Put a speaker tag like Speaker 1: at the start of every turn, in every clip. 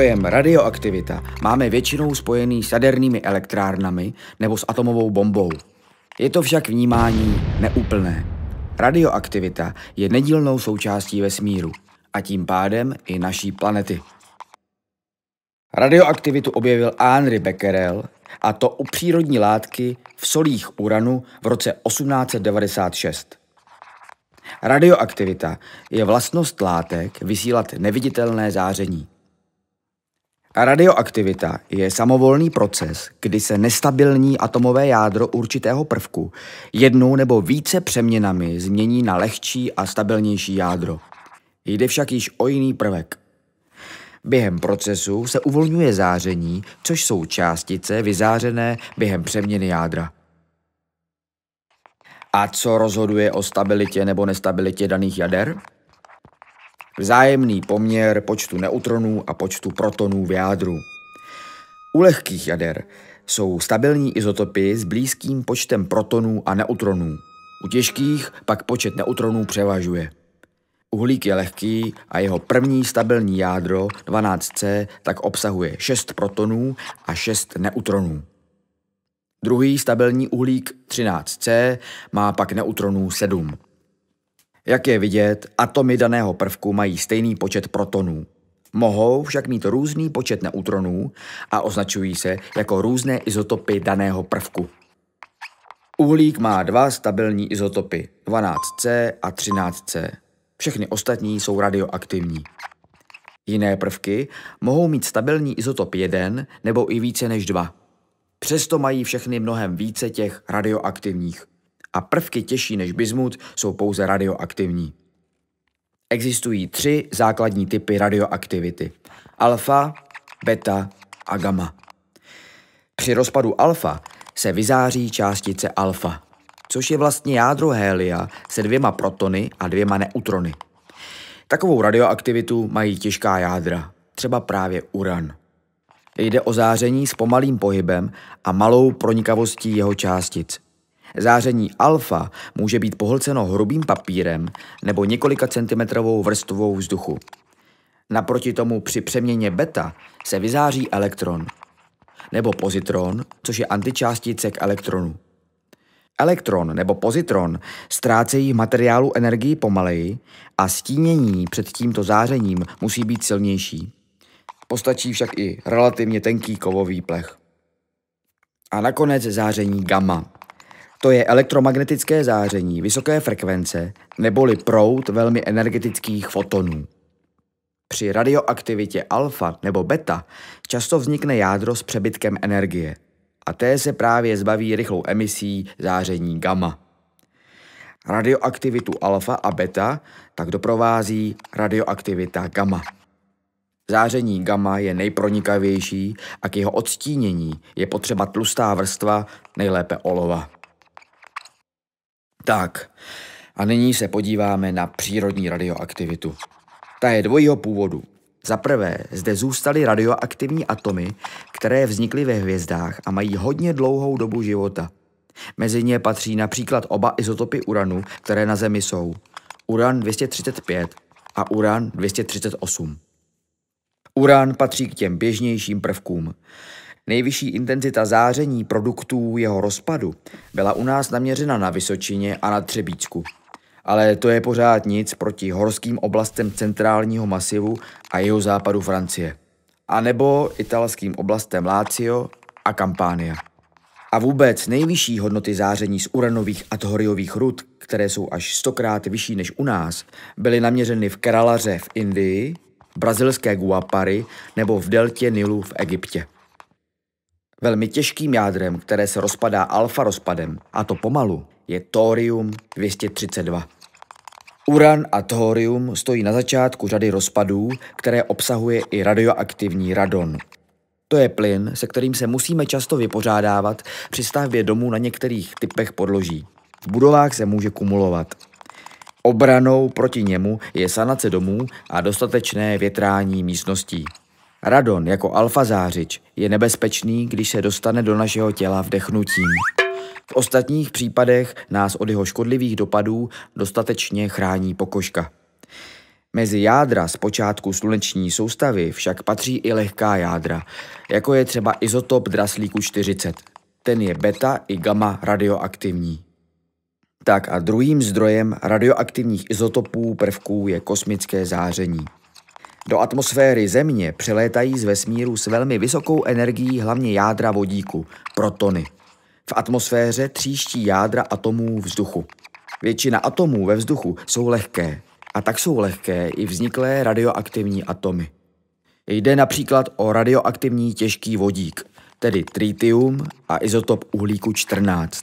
Speaker 1: Pojem radioaktivita máme většinou spojený s jadernými elektrárnami nebo s atomovou bombou. Je to však vnímání neúplné. Radioaktivita je nedílnou součástí vesmíru a tím pádem i naší planety. Radioaktivitu objevil Henri Becquerel a to u přírodní látky v solích uranu v roce 1896. Radioaktivita je vlastnost látek vysílat neviditelné záření. Radioaktivita je samovolný proces, kdy se nestabilní atomové jádro určitého prvku jednou nebo více přeměnami změní na lehčí a stabilnější jádro. Jde však již o jiný prvek. Během procesu se uvolňuje záření, což jsou částice vyzářené během přeměny jádra. A co rozhoduje o stabilitě nebo nestabilitě daných jader? vzájemný poměr počtu neutronů a počtu protonů v jádru. U lehkých jader jsou stabilní izotopy s blízkým počtem protonů a neutronů. U těžkých pak počet neutronů převažuje. Uhlík je lehký a jeho první stabilní jádro 12C tak obsahuje 6 protonů a 6 neutronů. Druhý stabilní uhlík 13C má pak neutronů 7. Jak je vidět, atomy daného prvku mají stejný počet protonů. Mohou však mít různý počet neutronů a označují se jako různé izotopy daného prvku. Uhlík má dva stabilní izotopy, 12C a 13C. Všechny ostatní jsou radioaktivní. Jiné prvky mohou mít stabilní izotop 1 nebo i více než 2. Přesto mají všechny mnohem více těch radioaktivních a prvky těžší než bismut jsou pouze radioaktivní. Existují tři základní typy radioaktivity. Alfa, beta a gamma. Při rozpadu alfa se vyzáří částice alfa, což je vlastně jádro hélia se dvěma protony a dvěma neutrony. Takovou radioaktivitu mají těžká jádra, třeba právě uran. Jde o záření s pomalým pohybem a malou pronikavostí jeho částic – Záření alfa může být pohlceno hrubým papírem nebo několika centimetrovou vrstvou vzduchu. Naproti tomu při přeměně beta se vyzáří elektron nebo pozitron, což je antičástice k elektronu. Elektron nebo pozitron ztrácejí v materiálu energii pomaleji a stínění před tímto zářením musí být silnější. Postačí však i relativně tenký kovový plech. A nakonec záření gamma. To je elektromagnetické záření vysoké frekvence neboli proud velmi energetických fotonů. Při radioaktivitě alfa nebo beta často vznikne jádro s přebytkem energie a té se právě zbaví rychlou emisí záření gamma. Radioaktivitu alfa a beta tak doprovází radioaktivita gamma. Záření gamma je nejpronikavější a k jeho odstínění je potřeba tlustá vrstva, nejlépe olova. Tak, a nyní se podíváme na přírodní radioaktivitu. Ta je dvojího původu. Za prvé, zde zůstaly radioaktivní atomy, které vznikly ve hvězdách a mají hodně dlouhou dobu života. Mezi ně patří například oba izotopy uranu, které na Zemi jsou. Uran 235 a uran 238. Uran patří k těm běžnějším prvkům. Nejvyšší intenzita záření produktů jeho rozpadu byla u nás naměřena na Vysočině a na Třebíčku. Ale to je pořád nic proti horským oblastem centrálního masivu a jeho západu Francie. A nebo italským oblastem Lácio a Kampánia. A vůbec nejvyšší hodnoty záření z uranových a thoriových rud, které jsou až stokrát vyšší než u nás, byly naměřeny v Keralaře v Indii, brazilské Guapary nebo v deltě Nilu v Egyptě. Velmi těžkým jádrem, které se rozpadá alfa rozpadem, a to pomalu, je thorium 232. Uran a thorium stojí na začátku řady rozpadů, které obsahuje i radioaktivní radon. To je plyn, se kterým se musíme často vypořádávat při stavbě domů na některých typech podloží. V budovách se může kumulovat. Obranou proti němu je sanace domů a dostatečné větrání místností. Radon jako alfazářič je nebezpečný, když se dostane do našeho těla vdechnutím. V ostatních případech nás od jeho škodlivých dopadů dostatečně chrání pokožka. Mezi jádra z počátku sluneční soustavy však patří i lehká jádra, jako je třeba izotop draslíku 40. Ten je beta i gamma radioaktivní. Tak a druhým zdrojem radioaktivních izotopů prvků je kosmické záření. Do atmosféry Země přelétají z vesmíru s velmi vysokou energií hlavně jádra vodíku, protony. V atmosféře tříští jádra atomů vzduchu. Většina atomů ve vzduchu jsou lehké, a tak jsou lehké i vzniklé radioaktivní atomy. Jde například o radioaktivní těžký vodík, tedy tritium a izotop uhlíku 14.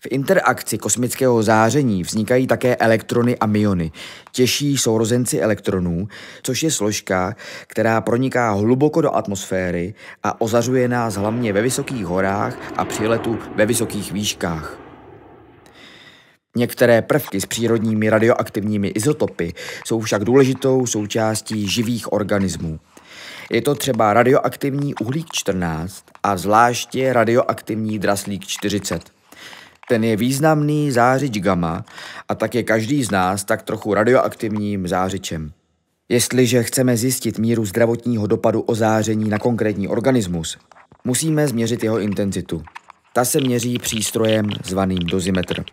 Speaker 1: V interakci kosmického záření vznikají také elektrony a myony, těžší sourozenci elektronů, což je složka, která proniká hluboko do atmosféry a ozařuje nás hlavně ve vysokých horách a při letu ve vysokých výškách. Některé prvky s přírodními radioaktivními izotopy jsou však důležitou součástí živých organismů. Je to třeba radioaktivní uhlík 14 a zvláště radioaktivní draslík 40. Ten je významný zářič gamma a tak je každý z nás tak trochu radioaktivním zářičem. Jestliže chceme zjistit míru zdravotního dopadu ozáření na konkrétní organismus, musíme změřit jeho intenzitu. Ta se měří přístrojem zvaným dozimetr.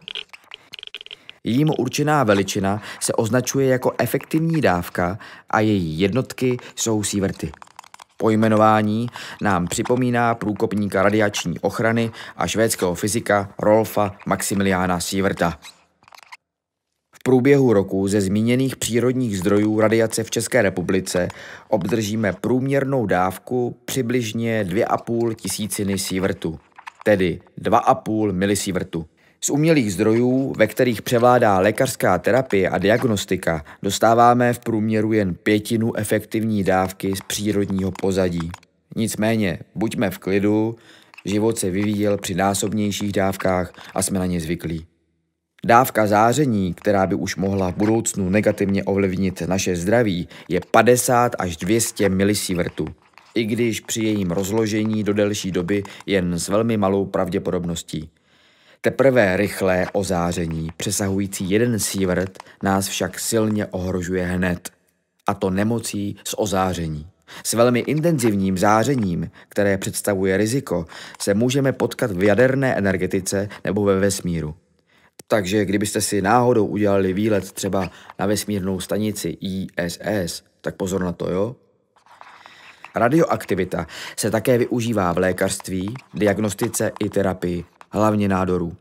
Speaker 1: Jím určená veličina se označuje jako efektivní dávka a její jednotky jsou sieverty. Pojmenování nám připomíná průkopníka radiační ochrany a švédského fyzika Rolfa Maximiliana Sieverta. V průběhu roku ze zmíněných přírodních zdrojů radiace v České republice obdržíme průměrnou dávku přibližně 2,5 tisíciny sievertu, tedy 2,5 milisievertu. Z umělých zdrojů, ve kterých převládá lékařská terapie a diagnostika, dostáváme v průměru jen pětinu efektivní dávky z přírodního pozadí. Nicméně, buďme v klidu, život se vyvíjel při násobnějších dávkách a jsme na ně zvyklí. Dávka záření, která by už mohla v budoucnu negativně ovlivnit naše zdraví, je 50 až 200 milisievertů, i když při jejím rozložení do delší doby jen s velmi malou pravděpodobností. Teprve rychlé ozáření přesahující jeden sívrt nás však silně ohrožuje hned. A to nemocí z ozáření. S velmi intenzivním zářením, které představuje riziko, se můžeme potkat v jaderné energetice nebo ve vesmíru. Takže kdybyste si náhodou udělali výlet třeba na vesmírnou stanici ISS, tak pozor na to, jo? Radioaktivita se také využívá v lékařství, diagnostice i terapii hlavně nádorů.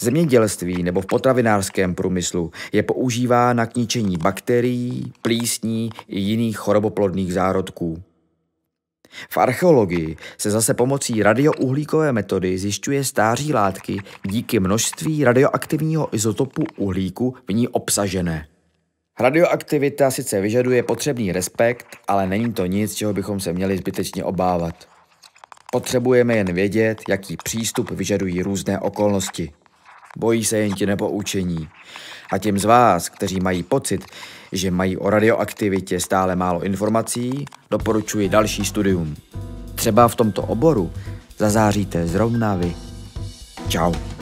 Speaker 1: V zemědělství nebo v potravinářském průmyslu je používá na kničení bakterií, plísní i jiných choroboplodných zárodků. V archeologii se zase pomocí radiouhlíkové metody zjišťuje stáří látky díky množství radioaktivního izotopu uhlíku v ní obsažené. Radioaktivita sice vyžaduje potřebný respekt, ale není to nic, čeho bychom se měli zbytečně obávat. Potřebujeme jen vědět, jaký přístup vyžadují různé okolnosti. Bojí se jen ti učení. A těm z vás, kteří mají pocit, že mají o radioaktivitě stále málo informací, doporučuji další studium. Třeba v tomto oboru zazáříte zrovna vy. Ciao.